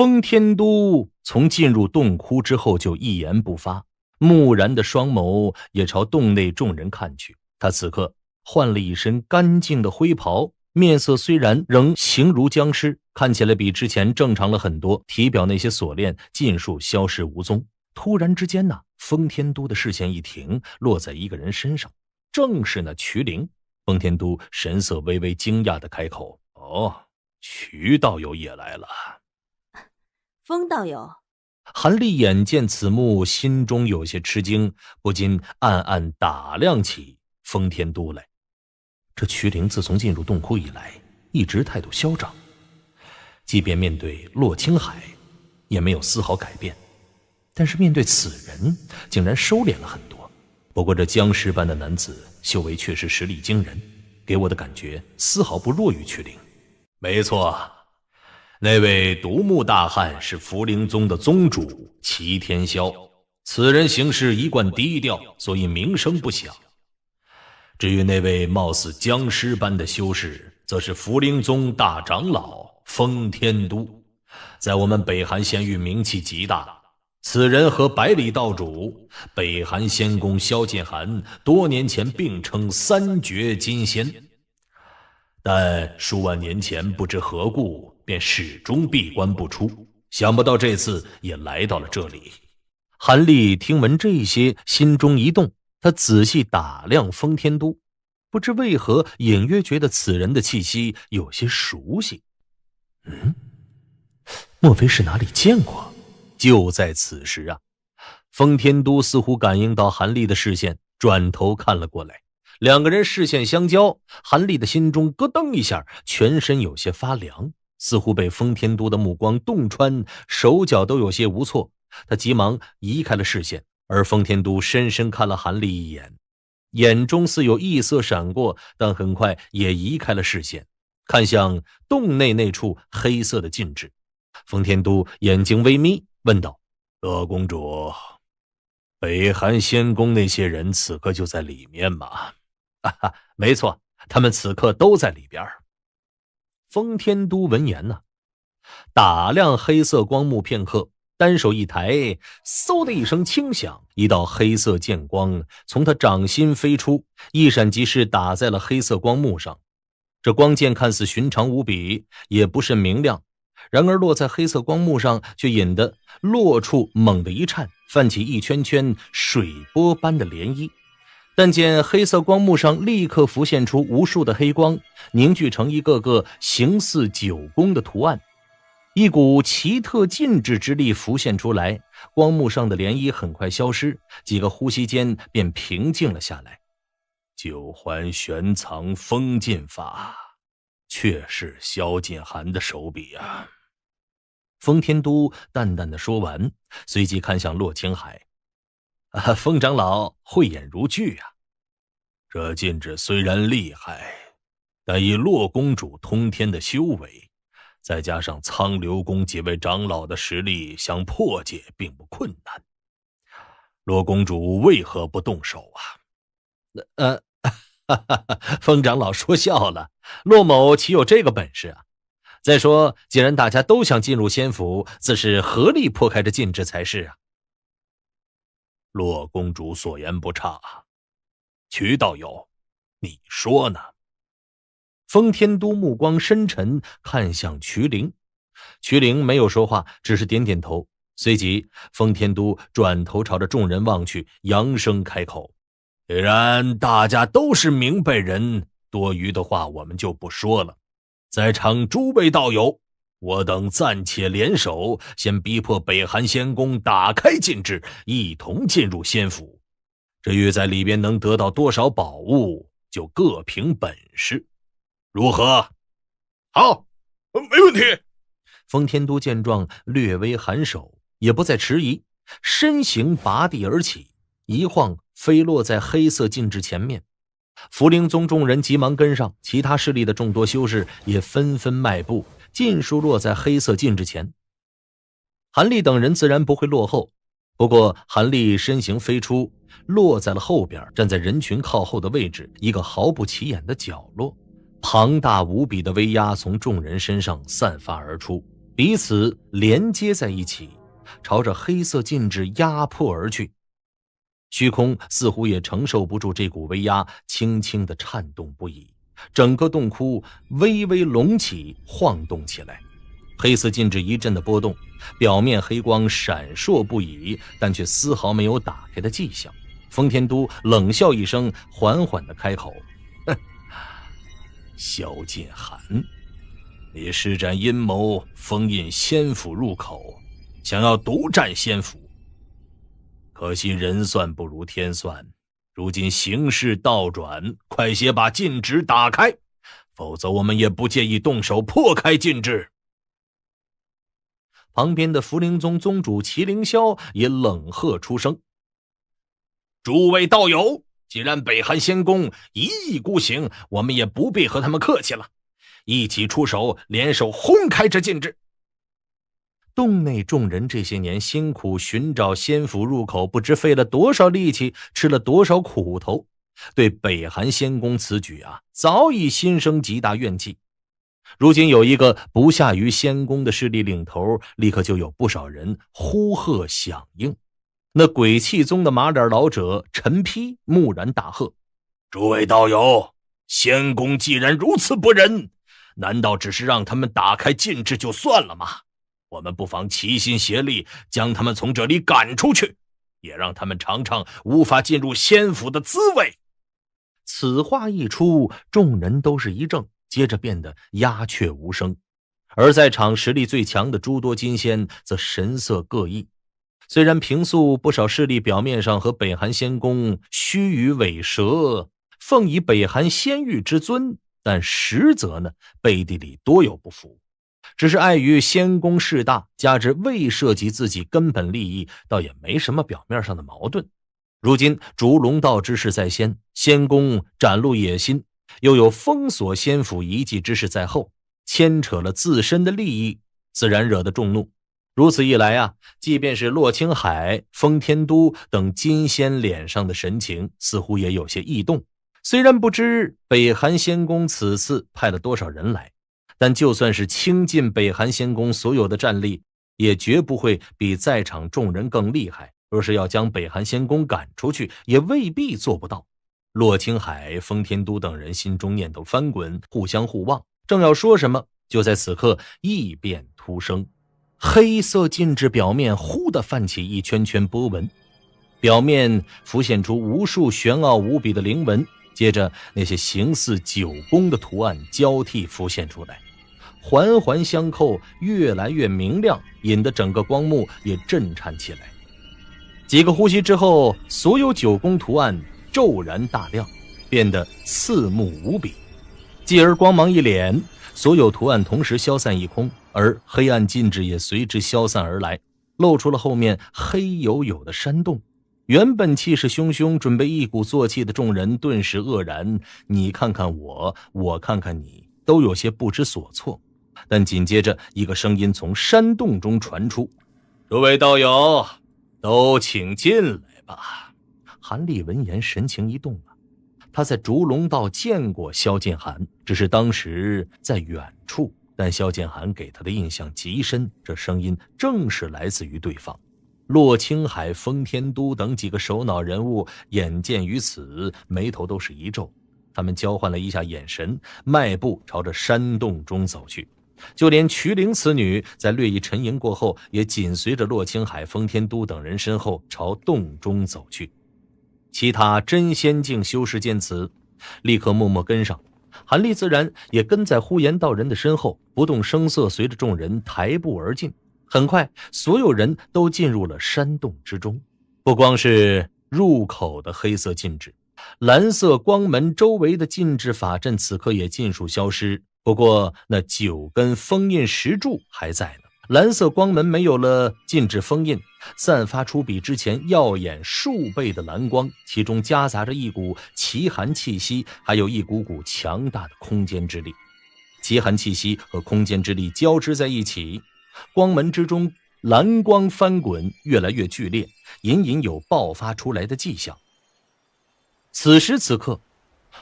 封天都从进入洞窟之后就一言不发，木然的双眸也朝洞内众人看去。他此刻换了一身干净的灰袍，面色虽然仍形如僵尸，看起来比之前正常了很多。体表那些锁链尽数消失无踪。突然之间呢，封天都的视线一停，落在一个人身上，正是那瞿灵。封天都神色微微惊讶的开口：“哦，瞿道友也来了。”风道友，韩立眼见此幕，心中有些吃惊，不禁暗暗打量起风天都来。这瞿灵自从进入洞窟以来，一直态度嚣张，即便面对洛青海，也没有丝毫改变。但是面对此人，竟然收敛了很多。不过这僵尸般的男子，修为确实实力惊人，给我的感觉丝毫不弱于瞿灵。没错。那位独目大汉是福灵宗的宗主齐天霄，此人行事一贯低调，所以名声不响。至于那位貌似僵尸般的修士，则是福灵宗大长老封天都，在我们北韩仙域名气极大。此人和百里道主、北韩仙宫萧剑寒多年前并称三绝金仙，但数万年前不知何故。便始终闭关不出，想不到这次也来到了这里。韩立听闻这些，心中一动，他仔细打量封天都，不知为何，隐约觉得此人的气息有些熟悉。嗯，莫非是哪里见过？就在此时啊，封天都似乎感应到韩立的视线，转头看了过来。两个人视线相交，韩立的心中咯噔一下，全身有些发凉。似乎被封天都的目光洞穿，手脚都有些无措，他急忙移开了视线。而封天都深深看了韩立一眼，眼中似有异色闪过，但很快也移开了视线，看向洞内那处黑色的禁制。封天都眼睛微眯，问道：“乐公主，北韩仙宫那些人此刻就在里面吗？”“哈哈，没错，他们此刻都在里边儿。”丰天都闻言呢，打量黑色光幕片刻，单手一抬，嗖的一声轻响，一道黑色剑光从他掌心飞出，一闪即逝，打在了黑色光幕上。这光剑看似寻常无比，也不甚明亮，然而落在黑色光幕上，却引得落处猛地一颤，泛起一圈圈水波般的涟漪。但见黑色光幕上立刻浮现出无数的黑光，凝聚成一个个形似九宫的图案，一股奇特禁制之力浮现出来。光幕上的涟漪很快消失，几个呼吸间便平静了下来。九环玄藏封禁法，却是萧敬涵的手笔啊！封天都淡淡的说完，随即看向洛青海。啊，风长老慧眼如炬啊！这禁制虽然厉害，但以洛公主通天的修为，再加上苍流宫几位长老的实力，想破解并不困难。洛公主为何不动手啊？呃，哈 哈风长老说笑了，洛某岂有这个本事啊？再说，既然大家都想进入仙府，自是合力破开这禁制才是啊！洛公主所言不差，瞿道友，你说呢？封天都目光深沉，看向瞿灵。瞿灵没有说话，只是点点头。随即，封天都转头朝着众人望去，扬声开口：“既然大家都是明白人，多余的话我们就不说了。在场诸位道友。”我等暂且联手，先逼迫北韩仙宫打开禁制，一同进入仙府。至于在里边能得到多少宝物，就各凭本事，如何？好，没问题。封天都见状，略微颔首，也不再迟疑，身形拔地而起，一晃飞落在黑色禁制前面。福灵宗众人急忙跟上，其他势力的众多修士也纷纷迈步。尽数落在黑色禁制前，韩立等人自然不会落后。不过，韩立身形飞出，落在了后边，站在人群靠后的位置，一个毫不起眼的角落。庞大无比的威压从众人身上散发而出，彼此连接在一起，朝着黑色禁制压迫而去。虚空似乎也承受不住这股威压，轻轻的颤动不已。整个洞窟微微隆起，晃动起来。黑色禁制一阵的波动，表面黑光闪烁不已，但却丝毫没有打开的迹象。风天都冷笑一声，缓缓的开口：“萧劲寒，你施展阴谋封印仙府入口，想要独占仙府，可惜人算不如天算。”如今形势倒转，快些把禁制打开，否则我们也不介意动手破开禁制。旁边的福灵宗宗主齐凌霄也冷喝出声：“诸位道友，既然北韩仙宫一意孤行，我们也不必和他们客气了，一起出手，联手轰开这禁制。”洞内众人这些年辛苦寻找仙府入口，不知费了多少力气，吃了多少苦头，对北寒仙宫此举啊，早已心生极大怨气。如今有一个不下于仙宫的势力领头，立刻就有不少人呼喝响应。那鬼气宗的马脸老者陈丕蓦然大喝：“诸位道友，仙宫既然如此不仁，难道只是让他们打开禁制就算了吗？”我们不妨齐心协力，将他们从这里赶出去，也让他们尝尝无法进入仙府的滋味。此话一出，众人都是一怔，接着变得鸦雀无声。而在场实力最强的诸多金仙，则神色各异。虽然平素不少势力表面上和北韩仙宫虚与委蛇，奉以北韩仙域之尊，但实则呢，背地里多有不服。只是碍于仙宫势大，加之未涉及自己根本利益，倒也没什么表面上的矛盾。如今烛龙道之事在先，仙宫展露野心，又有封锁仙府遗迹之事在后，牵扯了自身的利益，自然惹得众怒。如此一来啊，即便是洛青海、封天都等金仙脸上的神情，似乎也有些异动。虽然不知北韩仙宫此次派了多少人来。但就算是倾尽北韩仙宫所有的战力，也绝不会比在场众人更厉害。若是要将北韩仙宫赶出去，也未必做不到。洛青海、封天都等人心中念头翻滚，互相互望，正要说什么，就在此刻，异变突生。黑色禁制表面忽地泛起一圈圈波纹，表面浮现出无数玄奥无比的灵纹，接着那些形似九宫的图案交替浮现出来。环环相扣，越来越明亮，引得整个光幕也震颤起来。几个呼吸之后，所有九宫图案骤然大亮，变得刺目无比。继而光芒一敛，所有图案同时消散一空，而黑暗禁制也随之消散而来，露出了后面黑黝黝的山洞。原本气势汹汹，准备一鼓作气的众人顿时愕然，你看看我，我看看你，都有些不知所措。但紧接着，一个声音从山洞中传出：“诸位道友，都请进来吧。”韩立闻言，神情一动。啊，他在烛龙道见过萧剑寒，只是当时在远处，但萧剑寒给他的印象极深。这声音正是来自于对方。洛青海、封天都等几个首脑人物眼见于此，眉头都是一皱。他们交换了一下眼神，迈步朝着山洞中走去。就连瞿灵此女在略一沉吟过后，也紧随着洛青海、风天都等人身后朝洞中走去。其他真仙境修士见此，立刻默默跟上。韩立自然也跟在呼延道人的身后，不动声色，随着众人抬步而进。很快，所有人都进入了山洞之中。不光是入口的黑色禁制、蓝色光门周围的禁制法阵，此刻也尽数消失。不过，那九根封印石柱还在呢。蓝色光门没有了禁制封印，散发出比之前耀眼数倍的蓝光，其中夹杂着一股奇寒气息，还有一股股强大的空间之力。奇寒气息和空间之力交织在一起，光门之中蓝光翻滚，越来越剧烈，隐隐有爆发出来的迹象。此时此刻。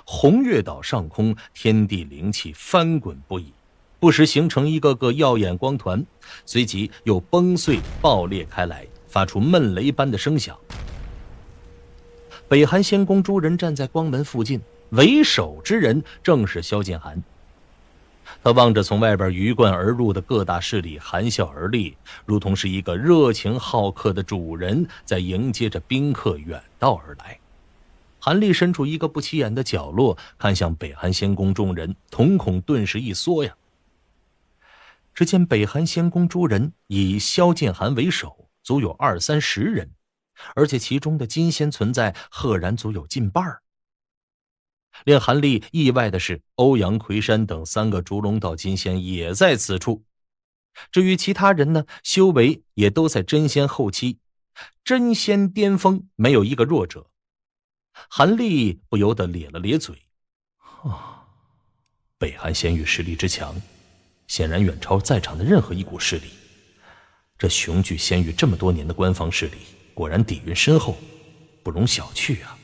红月岛上空，天地灵气翻滚不已，不时形成一个个耀眼光团，随即又崩碎爆裂开来，发出闷雷般的声响。北寒仙宫诸人站在光门附近，为首之人正是萧敬寒。他望着从外边鱼贯而入的各大势力，含笑而立，如同是一个热情好客的主人在迎接着宾客远道而来。韩立身处一个不起眼的角落，看向北韩仙宫众人，瞳孔顿时一缩呀！只见北韩仙宫诸人以萧剑寒为首，足有二三十人，而且其中的金仙存在，赫然足有近半儿。令韩立意外的是，欧阳奎山等三个烛龙道金仙也在此处。至于其他人呢，修为也都在真仙后期、真仙巅峰，没有一个弱者。韩立不由得咧了咧嘴，啊！北韩仙域实力之强，显然远超在场的任何一股势力。这雄踞仙域这么多年的官方势力，果然底蕴深厚，不容小觑啊！